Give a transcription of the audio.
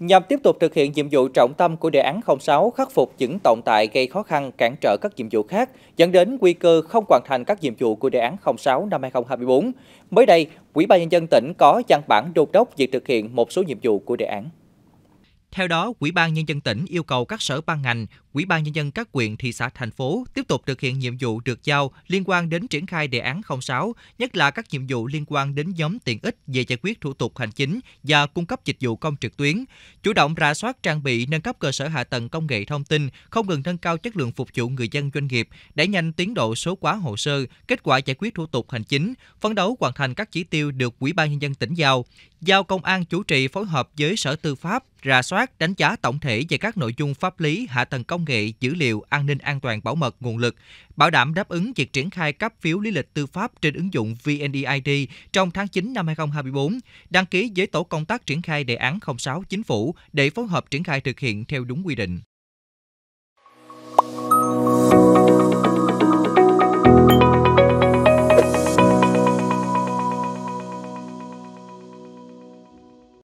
Nhằm tiếp tục thực hiện nhiệm vụ trọng tâm của đề án 06 khắc phục những tồn tại gây khó khăn cản trở các nhiệm vụ khác, dẫn đến nguy cơ không hoàn thành các nhiệm vụ của đề án 06 năm 2024, mới đây, Ủy ban nhân dân tỉnh có văn bản đột đốc việc thực hiện một số nhiệm vụ của đề án. Theo đó, Ủy ban Nhân dân tỉnh yêu cầu các sở ban ngành, Ủy ban Nhân dân các quyện, thị xã, thành phố tiếp tục thực hiện nhiệm vụ được giao liên quan đến triển khai đề án 06, nhất là các nhiệm vụ liên quan đến nhóm tiện ích về giải quyết thủ tục hành chính và cung cấp dịch vụ công trực tuyến, chủ động rà soát trang bị nâng cấp cơ sở hạ tầng công nghệ thông tin, không ngừng nâng cao chất lượng phục vụ người dân doanh nghiệp, đẩy nhanh tiến độ số hóa hồ sơ, kết quả giải quyết thủ tục hành chính, phấn đấu hoàn thành các chỉ tiêu được Ủy ban Nhân dân tỉnh giao, giao công an chủ trì phối hợp với Sở Tư pháp rà soát soát, đánh giá tổng thể về các nội dung pháp lý, hạ tầng công nghệ, dữ liệu, an ninh an toàn bảo mật nguồn lực, bảo đảm đáp ứng việc triển khai cấp phiếu lý lịch tư pháp trên ứng dụng VNEID trong tháng 9 năm 2024, đăng ký với tổ công tác triển khai đề án 06 chính phủ để phối hợp triển khai thực hiện theo đúng quy định.